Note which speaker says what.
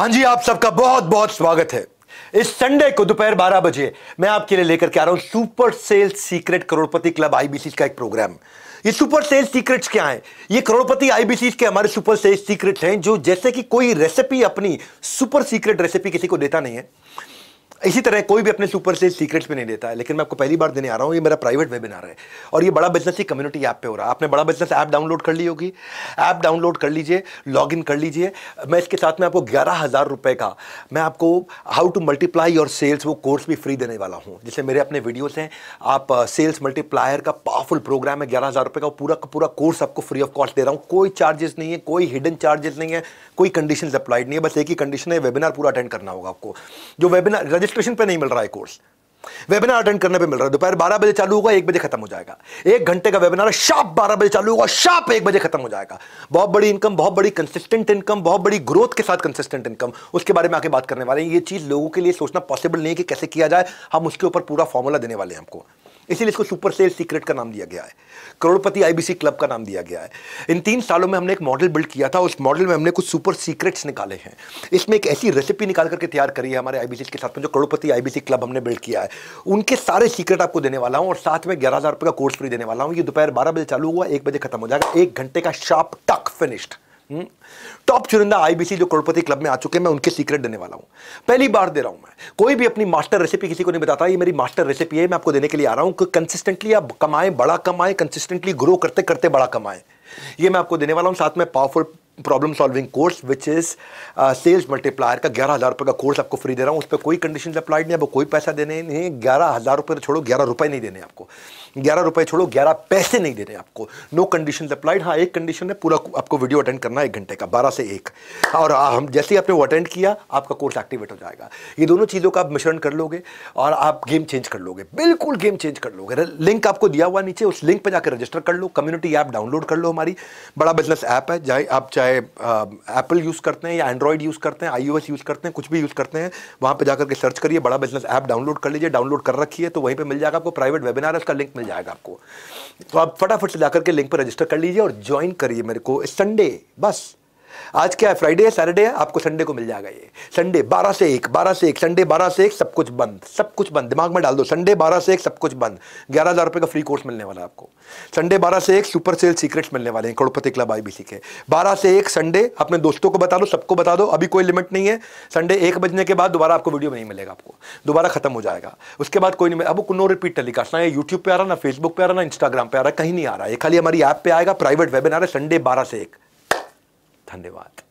Speaker 1: हाँ जी आप सबका बहुत बहुत स्वागत है इस संडे को दोपहर बारह बजे मैं आपके लिए लेकर के आ रहा हूं सुपर सेल सीक्रेट करोड़पति क्लब आईबीसी का एक प्रोग्राम ये सुपर सेल सीक्रेट्स क्या हैं ये करोड़पति आईबीसी के हमारे सुपर सेल सीक्रेट्स हैं जो जैसे कि कोई रेसिपी अपनी सुपर सीक्रेट रेसिपी किसी को देता नहीं है इसी तरह कोई भी अपने सुपर से सीक्रेट्स पे नहीं देता है लेकिन मैं आपको पहली बार देने आ रहा हूँ ये मेरा प्राइवेट वेबिनार है और ये बड़ा बिजनेस ही कम्युनिटी ऐप पे हो रहा है आपने बड़ा बिजनेस ऐप डाउनलोड कर ली होगी ऐप डाउनलोड कर लीजिए लॉग इन कर लीजिए मैं इसके साथ में आपको ग्यारह हज़ार रुपये का मैं आपको how to multiply your sales वो कोर्स भी फ्री देने वाला हूँ जिससे मेरे अपने वीडियोज़ हैं आप सेल्स uh, मल्टीप्लायर का पावरफुल प्रोग्राम है ग्यारह हज़ार रुपये का पूरा पूरा कोर्स आपको फ्री ऑफ कॉस्ट दे रहा हूँ कोई चार्जेस नहीं है कोई हिडन चार्जेस नहीं है कोई कंडीशन अप्लाइड नहीं है बस एक ही कंडीशन है वेबिनार पूरा अटेंड करना होगा आपको जो वेबिनार रजिस्ट्रेशन पे नहीं मिल रहा है कोर्स वेबिनार अटेंड करने पे मिल रहा है दोपहर बारह बजे चालू होगा एक बजे खत्म हो जाएगा एक घंटे का वेबिनार शाप बारह बजे चालू होगा शाप एक बजे खत्म हो जाएगा बहुत बड़ी इनकम बहुत बड़ी कंसिस्टेंट इनकम बहुत बड़ी ग्रोथ के साथ कंसिस्टेंट इनकम उसके बारे में आके बात करने वाले हैं ये चीज लोगों के लिए सोचना पॉसिबल नहीं है कि कैसे किया जाए हम उसके ऊपर पूरा फॉर्मूला देने वाले हैं हमको इसीलिए इसको सुपर सेल सीक्रेट का नाम दिया गया है करोड़पति आईबीसी क्लब का नाम दिया गया है इन तीन सालों में हमने एक मॉडल बिल्ड किया था उस मॉडल में हमने कुछ सुपर सीक्रेट्स निकाले हैं इसमें एक ऐसी रेसिपी निकाल करके तैयार करी है हमारे आई के साथ में जो करोड़पति आई क्लब हमने बिल्ड किया है उनके सारे सीक्रेट आपको देने वाला हूँ और साथ में ग्यारह हज़ार का कोर्स फ्री देने वाला हूँ ये दोपहर बारह बजे चालू हुआ एक बजे खत्म हो जाएगा एक घंटे का शार्प टक फिनिश्ड हम्म? टॉप चुनिंदा आईबीसी जो करोड़पति क्लब में आ चुके हैं मैं उनके सीक्रेट देने वाला हूं पहली बार दे रहा हूं मैं कोई भी अपनी मास्टर रेसिपी किसी को नहीं बताता ये मेरी मास्टर रेसिपी है मैं आपको देने के लिए आ रहा हूं कंसिस्टेंटली आप कमाएं बड़ा कमाएं कंसिस्टेंटली ग्रो करते करते बड़ा कमाएं ये मैं आपको देने वाला हूं साथ में powerful problem solving course which is sales multiplier का ग्यारह हज़ार रुपये का कोर्स आपको फ्री दे रहा हूँ उस पर कोई कंडीशन अप्लाइड नहीं आपको कोई पैसा देने नहीं ग्यारह हज़ार रुपये तो छोड़ो ग्यारह रुपये नहीं देने आपको ग्यारह रुपये छोड़ो ग्यारह पैसे नहीं देने आपको नो कंडीशन अप्लाइड हाँ एक कंडीशन है पूरा आपको वीडियो अटेंड करना है एक घंटे का बारह से एक और हम जैसे ही आपने वो अटेंड किया आपका कोर्स एक्टिवेट हो जाएगा ये दोनों चीज़ों का आप मिश्रण कर लोगे और आप गेम चेंज कर लोगे बिल्कुल गेम चेंज कर लोगे लिंक आपको दिया हुआ नीचे उस लिंक पर जाकर रजिस्टर कर लो कम्युनिटी ऐप डाउनलोड कर लो हमारी बड़ा बिजनेस ऐप है जाए आप चाहे चाहे एप्पल यूज़ करते हैं या एंड्रॉयड यूज़ करते हैं आई यूज़ करते हैं कुछ भी यूज़ करते हैं वहाँ पर जाकर के सर्च करिए बड़ा बिजनेस ऐप डाउनलोड कर लीजिए डाउनलोड कर रखिए तो वहीं पर मिल जाएगा आपको प्राइवेट वेबिनार का लिंक मिल जाएगा आपको तो आप फटाफट से जाकर के लिंक पर रजिस्टर कर लीजिए और ज्वाइन करिए मेरे को संडे बस आज क्या है फ्राइडे है सैटरडे है आपको संडे को मिल जाएगा ये संडे बारह से एक बारह से एक संडे बारह से एक सब कुछ बंद सब कुछ बंद दिमाग में डाल दो संडे बारह से एक सब कुछ बंद ग्यारह हज़ार रुपये का फ्री कोर्स मिलने वाला है आपको संडे बारह से एक सुपर सेल सीक्रेट्स मिलने वाले हैं करोड़पति क्लब आई के बारह से एक संडे अपने दोस्तों को बता दो सबको बता दो अभी कोई लिमिट नहीं है संडे एक बजने के बाद दोबारा आपको वीडियो नहीं मिलेगा आपको दोबारा खत्म हो जाएगा उसके बाद कोई नहीं अब नो रिपीट टेलीकास्ट ना ये यूट्यूब पर आ रहा ना फेसबुक पर आ रहा ना इंस्टाग्राम पर आ रहा कहीं नहीं आ रहा है खाली हमारी ऐप पर आएगा प्राइवेट वेबिनार है संडे बारह से एक धन्यवाद